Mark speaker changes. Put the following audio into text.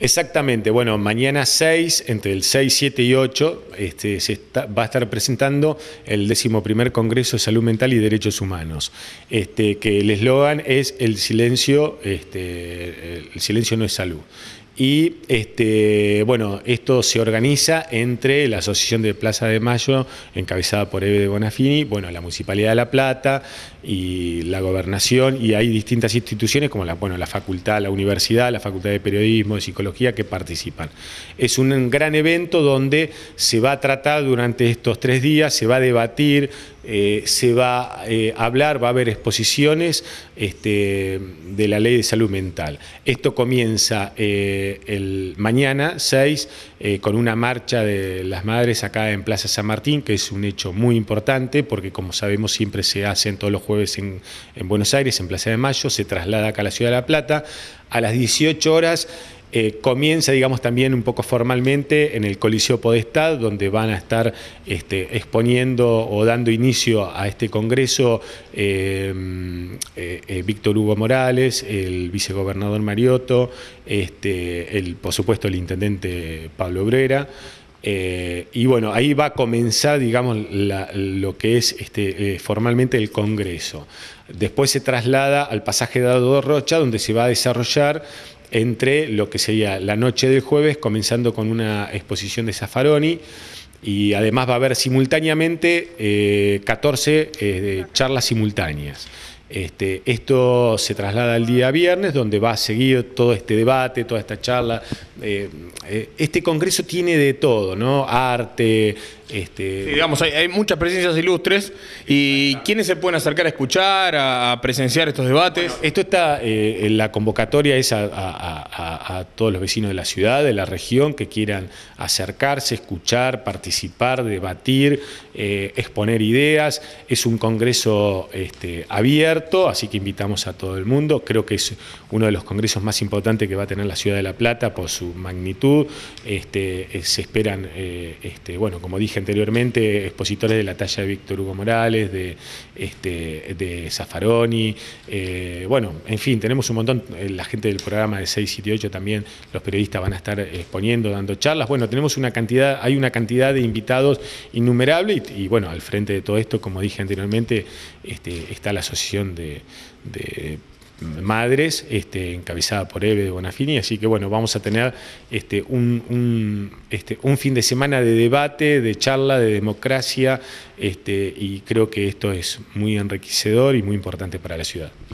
Speaker 1: Exactamente, bueno, mañana 6, entre el 6, 7 y 8, este, se va a estar presentando el 11 Congreso de Salud Mental y Derechos Humanos, este, que el eslogan es el silencio, este, el silencio no es salud. Y este, bueno, esto se organiza entre la Asociación de Plaza de Mayo, encabezada por Eve de Bonafini, bueno, la Municipalidad de La Plata y la Gobernación, y hay distintas instituciones como la, bueno, la facultad, la universidad, la facultad de periodismo, de psicología, que participan. Es un gran evento donde se va a tratar durante estos tres días, se va a debatir, eh, se va eh, a hablar, va a haber exposiciones este, de la ley de salud mental. Esto comienza eh, mañana 6 con una marcha de las madres acá en Plaza San Martín, que es un hecho muy importante porque como sabemos siempre se hacen todos los jueves en, en Buenos Aires, en Plaza de Mayo, se traslada acá a la Ciudad de La Plata. A las 18 horas eh, comienza, digamos, también un poco formalmente en el Coliseo Podestad, donde van a estar este, exponiendo o dando inicio a este congreso eh, eh, Víctor Hugo Morales, el vicegobernador Mariotto, este, el, por supuesto el intendente Pablo Obrera. y bueno, ahí va a comenzar, digamos, lo que es este, formalmente el Congreso. Después se traslada al pasaje de Rocha, donde se va a desarrollar entre lo que sería la noche del jueves, comenzando con una exposición de Zaffaroni, y además va a haber simultáneamente 14 eh, eh, charlas simultáneas. Este, esto se traslada al día viernes, donde va a seguir todo este debate, toda esta charla. Eh, este congreso tiene de todo, ¿no? Arte, este, digamos, hay, muchas presencias ilustres. ¿Y quiénes se pueden acercar a escuchar, a, presenciar estos debates? esto está, eh, la convocatoria es a, todos los vecinos de la ciudad, de la región, que quieran acercarse, escuchar, participar, debatir, eh, exponer ideas. Es un congreso este, abierto, así que invitamos a todo el mundo. Creo que es uno de los congresos más importantes que va a tener la ciudad de La Plata por su magnitud. Este, eh, se esperan, bueno, como dije, anteriormente, expositores de la talla de Víctor Hugo Morales, de, este, de eh, bueno, en fin, tenemos un montón, eh, la gente del programa de 678 también, los periodistas van a estar exponiendo, dando charlas, bueno, tenemos una cantidad, hay una cantidad de invitados innumerables y, bueno, al frente de todo esto, como dije anteriormente, este, está la asociación de madres, este, encabezada por Eve de Bonafini, así que bueno, vamos a tener este, un, este, fin de semana de debate, de charla, de democracia, este, y creo que esto es muy enriquecedor y muy importante para la ciudad.